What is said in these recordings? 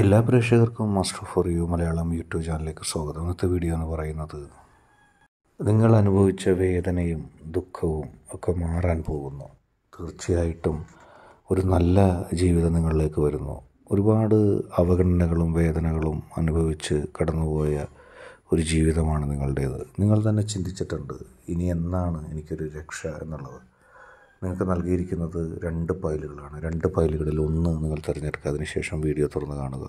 എല്ലാ പ്രേക്ഷകർക്കും master for you Malayalam YouTube ചാനലിലേക്ക് സ്വാഗതം ഇന്നത്തെ വീഡിയോ എന്ന് പറയുന്നത് നിങ്ങൾ അനുഭവിച്ച വേദനയും ദുഃഖവും ഒക്കെ മാറാൻ പോകുന്നു തീർച്ചയായിട്ടും ഒരു നല്ല ജീവിതം നിങ്ങളിലേക്ക് വരുന്നു ഒരുപാട് അവഗണനകളും വേദനകളും അനുഭവിച്ച് കടന്നുപോയ ഒരു ജീവിതമാണ് നിങ്ങളുടേത് നിങ്ങൾ തന്നെ ചിന്തിച്ചിട്ടുണ്ട് ഇനി എന്നാണ് എനിക്കൊരു രക്ഷ എന്നുള്ളത് നിങ്ങൾക്ക് നൽകിയിരിക്കുന്നത് രണ്ട് ഫയലുകളാണ് രണ്ട് പൈലുകളിൽ ഒന്ന് നിങ്ങൾ തിരഞ്ഞെടുക്കുക അതിനുശേഷം വീഡിയോ തുറന്ന് കാണുക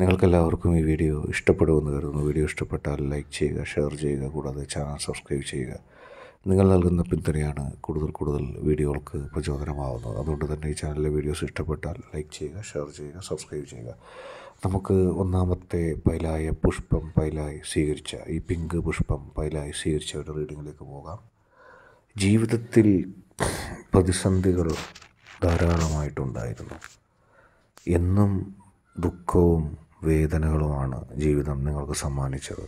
നിങ്ങൾക്കെല്ലാവർക്കും ഈ വീഡിയോ ഇഷ്ടപ്പെടുമെന്ന് കരുതുന്നു വീഡിയോ ഇഷ്ടപ്പെട്ടാൽ ലൈക്ക് ചെയ്യുക ഷെയർ ചെയ്യുക കൂടാതെ ചാനൽ സബ്സ്ക്രൈബ് ചെയ്യുക നിങ്ങൾ നൽകുന്ന പിന്തുണയാണ് കൂടുതൽ കൂടുതൽ വീഡിയോകൾക്ക് പ്രചോദനമാവുന്നത് അതുകൊണ്ട് തന്നെ ഈ ചാനലിലെ വീഡിയോസ് ഇഷ്ടപ്പെട്ടാൽ ലൈക്ക് ചെയ്യുക ഷെയർ ചെയ്യുക സബ്സ്ക്രൈബ് ചെയ്യുക നമുക്ക് ഒന്നാമത്തെ പൈലായ പുഷ്പം പൈലായി സ്വീകരിച്ച ഈ പിങ്ക് പുഷ്പം പൈലായി ഒരു റീഡിങ്ങിലേക്ക് പോകാം ജീവിതത്തിൽ പ്രതിസന്ധികൾ ധാരാളമായിട്ടുണ്ടായിരുന്നു എന്നും ദുഃഖവും വേദനകളുമാണ് ജീവിതം നിങ്ങൾക്ക് സമ്മാനിച്ചത്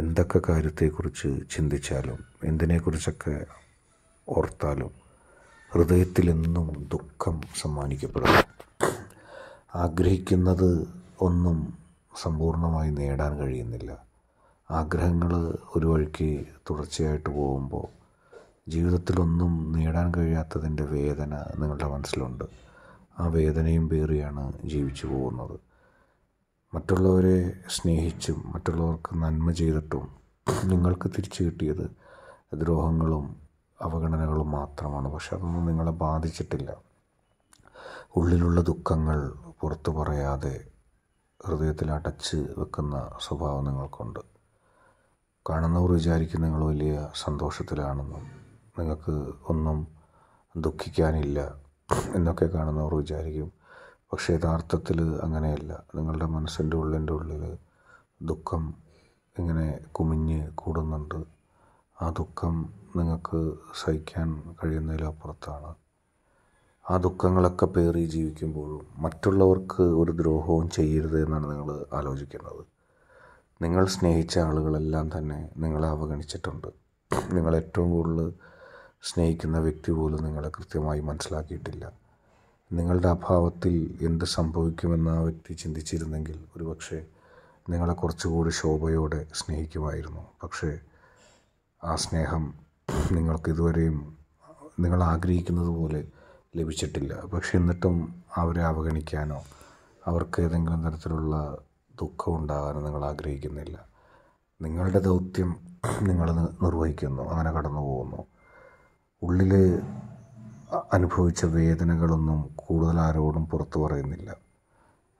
എന്തൊക്കെ കാര്യത്തെക്കുറിച്ച് ചിന്തിച്ചാലും എന്തിനെക്കുറിച്ചൊക്കെ ഓർത്താലും ഹൃദയത്തിൽ എന്നും ദുഃഖം സമ്മാനിക്കപ്പെടുന്നു ആഗ്രഹിക്കുന്നത് ഒന്നും സമ്പൂർണമായി നേടാൻ കഴിയുന്നില്ല ആഗ്രഹങ്ങൾ ഒരു വഴിക്ക് തുടർച്ചയായിട്ട് പോകുമ്പോൾ ജീവിതത്തിലൊന്നും നേടാൻ കഴിയാത്തതിൻ്റെ വേദന നിങ്ങളുടെ മനസ്സിലുണ്ട് ആ വേദനയും പേറിയാണ് ജീവിച്ചു പോകുന്നത് മറ്റുള്ളവരെ സ്നേഹിച്ചും മറ്റുള്ളവർക്ക് നന്മ ചെയ്തിട്ടും നിങ്ങൾക്ക് തിരിച്ചു കിട്ടിയത് ദ്രോഹങ്ങളും അവഗണനകളും മാത്രമാണ് പക്ഷെ അതൊന്നും നിങ്ങളെ ബാധിച്ചിട്ടില്ല ഉള്ളിലുള്ള ദുഃഖങ്ങൾ പുറത്തു പറയാതെ ഹൃദയത്തിൽ അടച്ച് വെക്കുന്ന സ്വഭാവം നിങ്ങൾക്കുണ്ട് കാണുന്നവർ വിചാരിക്കും നിങ്ങൾ വലിയ സന്തോഷത്തിലാണെന്നും നിങ്ങൾക്ക് ഒന്നും ദുഃഖിക്കാനില്ല എന്നൊക്കെ കാണുന്നവർ വിചാരിക്കും പക്ഷേ യഥാർത്ഥത്തിൽ അങ്ങനെയല്ല നിങ്ങളുടെ മനസ്സിൻ്റെ ഉള്ളിൻ്റെ ഉള്ളിൽ ദുഃഖം ഇങ്ങനെ കുമിഞ്ഞ് കൂടുന്നുണ്ട് ആ ദുഃഖം നിങ്ങൾക്ക് സഹിക്കാൻ കഴിയുന്നതിലപ്പുറത്താണ് ആ ദുഃഖങ്ങളൊക്കെ പേറി ജീവിക്കുമ്പോഴും മറ്റുള്ളവർക്ക് ഒരു ദ്രോഹവും ചെയ്യരുത് എന്നാണ് നിങ്ങൾ ആലോചിക്കുന്നത് നിങ്ങൾ സ്നേഹിച്ച ആളുകളെല്ലാം തന്നെ നിങ്ങളെ അവഗണിച്ചിട്ടുണ്ട് നിങ്ങൾ ഏറ്റവും കൂടുതൽ സ്നേഹിക്കുന്ന വ്യക്തി പോലും നിങ്ങളെ കൃത്യമായി മനസ്സിലാക്കിയിട്ടില്ല നിങ്ങളുടെ അഭാവത്തിൽ എന്ത് സംഭവിക്കുമെന്ന് ആ വ്യക്തി ചിന്തിച്ചിരുന്നെങ്കിൽ ഒരുപക്ഷെ നിങ്ങളെ കുറച്ചുകൂടി ശോഭയോടെ സ്നേഹിക്കുമായിരുന്നു പക്ഷേ ആ സ്നേഹം നിങ്ങൾക്ക് ഇതുവരെയും നിങ്ങൾ ആഗ്രഹിക്കുന്നത് പോലെ ലഭിച്ചിട്ടില്ല പക്ഷെ എന്നിട്ടും അവരെ അവഗണിക്കാനോ അവർക്ക് ഏതെങ്കിലും തരത്തിലുള്ള ദുഃഖം ഉണ്ടാകാനോ നിങ്ങൾ ആഗ്രഹിക്കുന്നില്ല നിങ്ങളുടെ ദൗത്യം നിങ്ങൾ നിർവഹിക്കുന്നു അങ്ങനെ കടന്നു പോകുന്നു ഉള്ളിൽ അനുഭവിച്ച വേദനകളൊന്നും കൂടുതൽ ആരോടും പുറത്തു പറയുന്നില്ല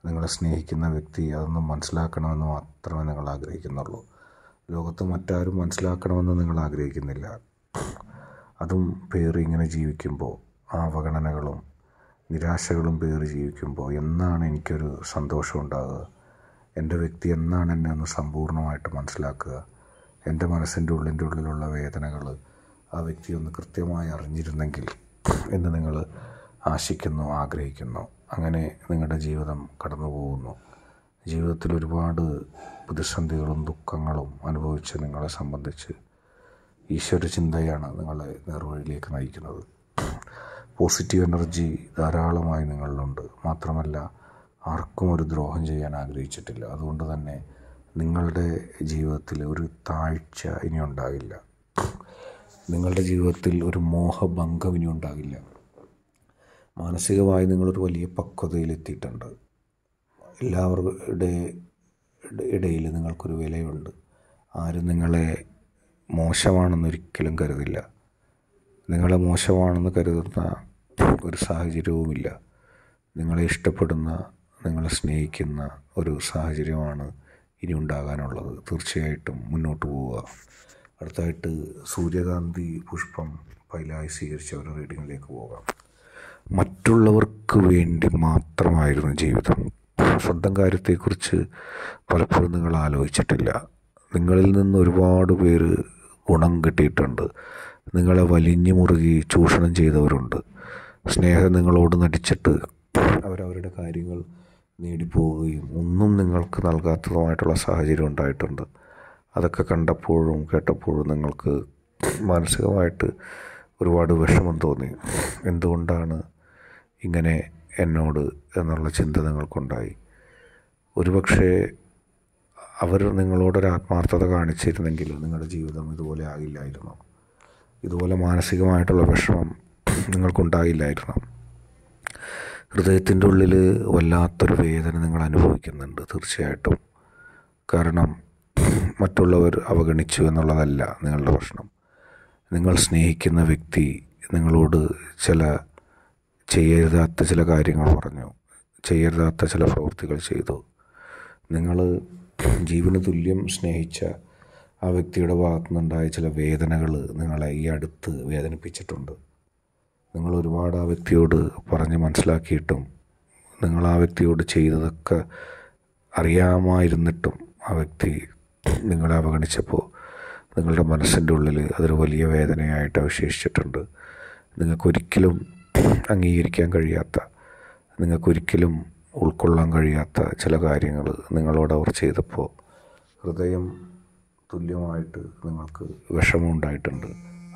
നിങ്ങളെ സ്നേഹിക്കുന്ന വ്യക്തി അതൊന്നും മനസ്സിലാക്കണമെന്ന് മാത്രമേ നിങ്ങൾ ആഗ്രഹിക്കുന്നുള്ളൂ ലോകത്ത് മറ്റാരും മനസ്സിലാക്കണമെന്ന് നിങ്ങൾ ആഗ്രഹിക്കുന്നില്ല അതും പേറി ഇങ്ങനെ ജീവിക്കുമ്പോൾ ആ അവഗണനകളും നിരാശകളും പേറി ജീവിക്കുമ്പോൾ എന്നാണ് എനിക്കൊരു സന്തോഷം ഉണ്ടാകുക എൻ്റെ വ്യക്തി എന്നാണ് എന്നെ ഒന്ന് സമ്പൂർണ്ണമായിട്ട് മനസ്സിലാക്കുക എൻ്റെ മനസ്സിൻ്റെ ഉള്ളിൻ്റെ ഉള്ളിലുള്ള വേദനകൾ ആ വ്യക്തി ഒന്ന് കൃത്യമായി അറിഞ്ഞിരുന്നെങ്കിൽ എന്ന് നിങ്ങൾ ആശിക്കുന്നു ആഗ്രഹിക്കുന്നു അങ്ങനെ നിങ്ങളുടെ ജീവിതം കടന്നു പോകുന്നു ജീവിതത്തിൽ ഒരുപാട് പ്രതിസന്ധികളും ദുഃഖങ്ങളും അനുഭവിച്ച നിങ്ങളെ സംബന്ധിച്ച് ഈശ്വര ചിന്തയാണ് നിങ്ങളെ നേർവഴിയിലേക്ക് നയിക്കുന്നത് പോസിറ്റീവ് എനർജി ധാരാളമായി നിങ്ങളിലുണ്ട് മാത്രമല്ല ആർക്കും ഒരു ദ്രോഹം ചെയ്യാൻ ആഗ്രഹിച്ചിട്ടില്ല അതുകൊണ്ട് തന്നെ നിങ്ങളുടെ ജീവിതത്തിൽ ഒരു താഴ്ച ഇനി ഉണ്ടാകില്ല നിങ്ങളുടെ ജീവിതത്തിൽ ഒരു മോഹഭംഗം ഇനി ഉണ്ടാകില്ല മാനസികമായി നിങ്ങളൊരു വലിയ പക്വതയിലെത്തിയിട്ടുണ്ട് എല്ലാവരുടെ ഇടയിൽ നിങ്ങൾക്കൊരു വിലയുണ്ട് ആരും നിങ്ങളെ മോശമാണെന്നൊരിക്കലും കരുതില്ല നിങ്ങളെ മോശമാണെന്ന് കരുതുന്ന ഒരു സാഹചര്യവുമില്ല നിങ്ങളെ ഇഷ്ടപ്പെടുന്ന നിങ്ങളെ സ്നേഹിക്കുന്ന ഒരു സാഹചര്യമാണ് ഇനി ഉണ്ടാകാനുള്ളത് തീർച്ചയായിട്ടും മുന്നോട്ട് പോവുക അടുത്തായിട്ട് സൂര്യകാന്തി പുഷ്പം പൈലായി സ്വീകരിച്ച ഒരു റീഡിങ്ങിലേക്ക് പോകാം മറ്റുള്ളവർക്ക് വേണ്ടി മാത്രമായിരുന്നു ജീവിതം സ്വന്തം കാര്യത്തെക്കുറിച്ച് പലപ്പോഴും നിങ്ങൾ ആലോചിച്ചിട്ടില്ല നിങ്ങളിൽ നിന്ന് ഒരുപാട് പേര് ഗുണം കിട്ടിയിട്ടുണ്ട് നിങ്ങളെ വലിഞ്ഞു മുറുകി ചൂഷണം ചെയ്തവരുണ്ട് സ്നേഹം നിങ്ങളോട് നടിച്ചിട്ട് അവരവരുടെ കാര്യങ്ങൾ നേടിപ്പോവുകയും ഒന്നും നിങ്ങൾക്ക് നൽകാത്തതുമായിട്ടുള്ള സാഹചര്യം ഉണ്ടായിട്ടുണ്ട് അതൊക്കെ കണ്ടപ്പോഴും കേട്ടപ്പോഴും നിങ്ങൾക്ക് മാനസികമായിട്ട് ഒരുപാട് വിഷമം തോന്നി എന്തുകൊണ്ടാണ് ഇങ്ങനെ എന്നോട് എന്നുള്ള ചിന്ത നിങ്ങൾക്കുണ്ടായി ഒരുപക്ഷെ അവർ നിങ്ങളോടൊരു ആത്മാർത്ഥത കാണിച്ചിരുന്നെങ്കിൽ നിങ്ങളുടെ ജീവിതം ഇതുപോലെ ആകില്ലായിരുന്നു ഇതുപോലെ മാനസികമായിട്ടുള്ള വിഷമം നിങ്ങൾക്കുണ്ടാകില്ലായിരുന്നു ഹൃദയത്തിൻ്റെ ഉള്ളിൽ വല്ലാത്തൊരു വേദന നിങ്ങൾ അനുഭവിക്കുന്നുണ്ട് തീർച്ചയായിട്ടും കാരണം മറ്റുള്ളവർ അവഗണിച്ചു എന്നുള്ളതല്ല നിങ്ങളുടെ പ്രശ്നം നിങ്ങൾ സ്നേഹിക്കുന്ന വ്യക്തി നിങ്ങളോട് ചില ചെയ്യരുതാത്ത ചില കാര്യങ്ങൾ പറഞ്ഞു ചെയ്യരുതാത്ത ചില പ്രവൃത്തികൾ ചെയ്തു നിങ്ങൾ ജീവന തുല്യം സ്നേഹിച്ച ആ വ്യക്തിയുടെ ഭാഗത്തു നിന്നുണ്ടായ ചില വേദനകൾ നിങ്ങളെ ഈ അടുത്ത് വേദനിപ്പിച്ചിട്ടുണ്ട് നിങ്ങൾ ഒരുപാട് ആ വ്യക്തിയോട് പറഞ്ഞ് മനസ്സിലാക്കിയിട്ടും നിങ്ങൾ ആ വ്യക്തിയോട് ചെയ്തതൊക്കെ അറിയാമായിരുന്നിട്ടും ആ വ്യക്തി നിങ്ങളെ അവഗണിച്ചപ്പോൾ നിങ്ങളുടെ മനസ്സിൻ്റെ ഉള്ളിൽ അതൊരു വലിയ വേദനയായിട്ട് അവശേഷിച്ചിട്ടുണ്ട് നിങ്ങൾക്കൊരിക്കലും അംഗീകരിക്കാൻ കഴിയാത്ത നിങ്ങൾക്കൊരിക്കലും ഉൾക്കൊള്ളാൻ കഴിയാത്ത ചില കാര്യങ്ങൾ നിങ്ങളോട് അവർ ചെയ്തപ്പോൾ ഹൃദയം തുല്യമായിട്ട് നിങ്ങൾക്ക് വിഷമമുണ്ടായിട്ടുണ്ട്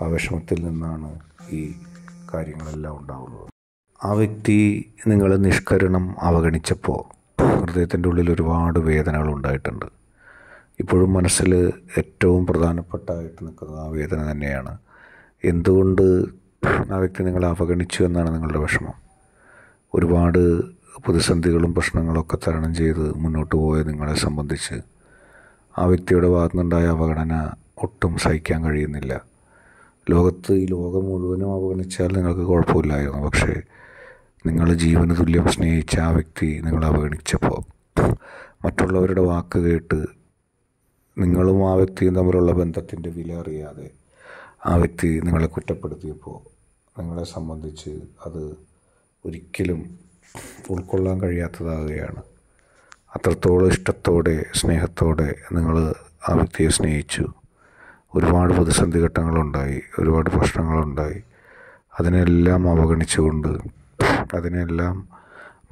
ആ വിഷമത്തിൽ നിന്നാണ് ഈ കാര്യങ്ങളെല്ലാം ഉണ്ടാവുന്നത് ആ വ്യക്തി നിങ്ങൾ നിഷ്കരണം അവഗണിച്ചപ്പോൾ ഹൃദയത്തിൻ്റെ ഉള്ളിൽ ഒരുപാട് വേദനകൾ ഉണ്ടായിട്ടുണ്ട് ഇപ്പോഴും മനസ്സിൽ ഏറ്റവും പ്രധാനപ്പെട്ടതായിട്ട് നിൽക്കുന്നത് ആ വേദന തന്നെയാണ് എന്തുകൊണ്ട് ആ വ്യക്തി നിങ്ങളെ അവഗണിച്ചു എന്നാണ് നിങ്ങളുടെ വിഷമം ഒരുപാട് പ്രതിസന്ധികളും പ്രശ്നങ്ങളൊക്കെ തരണം ചെയ്ത് മുന്നോട്ട് പോയ നിങ്ങളെ സംബന്ധിച്ച് ആ വ്യക്തിയുടെ ഭാഗത്തുനിന്നുണ്ടായ അവഗണന ഒട്ടും സഹിക്കാൻ കഴിയുന്നില്ല ലോകത്ത് ഈ ലോകം മുഴുവനും അവഗണിച്ചാൽ നിങ്ങൾക്ക് കുഴപ്പമില്ലായിരുന്നു പക്ഷേ നിങ്ങൾ ജീവന് തുല്യം സ്നേഹിച്ച ആ വ്യക്തി നിങ്ങളെ അവഗണിച്ചപ്പോൾ മറ്റുള്ളവരുടെ വാക്ക് കേട്ട് നിങ്ങളും ആ വ്യക്തിയും തമ്മിലുള്ള ബന്ധത്തിൻ്റെ വില അറിയാതെ ആ വ്യക്തി നിങ്ങളെ കുറ്റപ്പെടുത്തിയപ്പോൾ നിങ്ങളെ സംബന്ധിച്ച് അത് ഒരിക്കലും ഉൾക്കൊള്ളാൻ കഴിയാത്തതാകുകയാണ് അത്രത്തോളം ഇഷ്ടത്തോടെ സ്നേഹത്തോടെ നിങ്ങൾ ആ വ്യക്തിയെ സ്നേഹിച്ചു ഒരുപാട് പ്രതിസന്ധി ഘട്ടങ്ങളുണ്ടായി ഒരുപാട് പ്രശ്നങ്ങളുണ്ടായി അതിനെല്ലാം അവഗണിച്ചുകൊണ്ട് അതിനെല്ലാം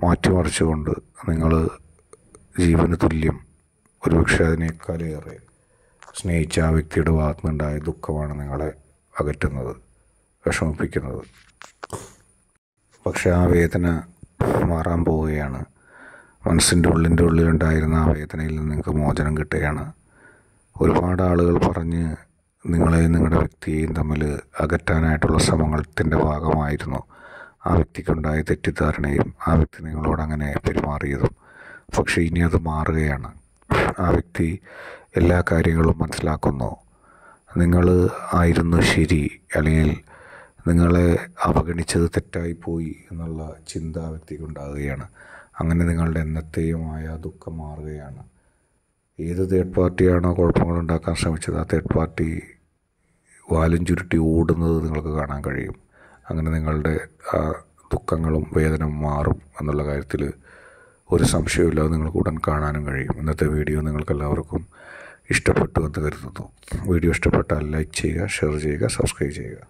മാറ്റിമറിച്ചുകൊണ്ട് നിങ്ങൾ ജീവന് തുല്യം ഒരുപക്ഷെ അതിനേക്കാളേറെ സ്നേഹിച്ച ആ വ്യക്തിയുടെ ഭാഗത്തുനിന്നുണ്ടായ ദുഃഖമാണ് നിങ്ങളെ അകറ്റുന്നത് വിഷമിപ്പിക്കുന്നത് പക്ഷെ ആ വേദന മാറാൻ പോവുകയാണ് മനസ്സിൻ്റെ ഉള്ളിൻ്റെ ഉള്ളിലുണ്ടായിരുന്ന ആ വേദനയിൽ നിന്ന് നിങ്ങൾക്ക് മോചനം കിട്ടുകയാണ് ഒരുപാട് ആളുകൾ പറഞ്ഞ് നിങ്ങളെയും നിങ്ങളുടെ വ്യക്തിയെയും തമ്മിൽ അകറ്റാനായിട്ടുള്ള ശ്രമങ്ങളത്തിൻ്റെ ഭാഗമായിരുന്നു ആ വ്യക്തിക്കുണ്ടായ തെറ്റിദ്ധാരണയും ആ വ്യക്തി നിങ്ങളോട് അങ്ങനെ പെരുമാറിയതും പക്ഷേ ഇനി അത് മാറുകയാണ് ആ വ്യക്തി എല്ലാ കാര്യങ്ങളും മനസ്സിലാക്കുന്നു നിങ്ങൾ ആയിരുന്നു ശരി അല്ലെങ്കിൽ നിങ്ങളെ അവഗണിച്ചത് തെറ്റായിപ്പോയി എന്നുള്ള ചിന്ത ആ വ്യക്തിക്കുണ്ടാകുകയാണ് അങ്ങനെ നിങ്ങളുടെ എന്നത്തെയുമായ ദുഃഖം മാറുകയാണ് ഏത് തേർഡ് പാർട്ടിയാണോ കുഴപ്പങ്ങൾ ഉണ്ടാക്കാൻ ശ്രമിച്ചത് ആ തേർഡ് പാർട്ടി വാലും ചുരുട്ടി ഓടുന്നത് നിങ്ങൾക്ക് കാണാൻ കഴിയും അങ്ങനെ നിങ്ങളുടെ ആ ദുഃഖങ്ങളും വേദനയും മാറും എന്നുള്ള കാര്യത്തിൽ ഒരു സംശയമില്ലാതെ നിങ്ങൾക്ക് ഉടൻ കാണാനും കഴിയും ഇന്നത്തെ വീഡിയോ നിങ്ങൾക്കെല്ലാവർക്കും ഇഷ്ടപ്പെട്ടു എന്ന് കരുതുന്നു വീഡിയോ ഇഷ്ടപ്പെട്ടാൽ ലൈക്ക് ചെയ്യുക ഷെയർ ചെയ്യുക സബ്സ്ക്രൈബ് ചെയ്യുക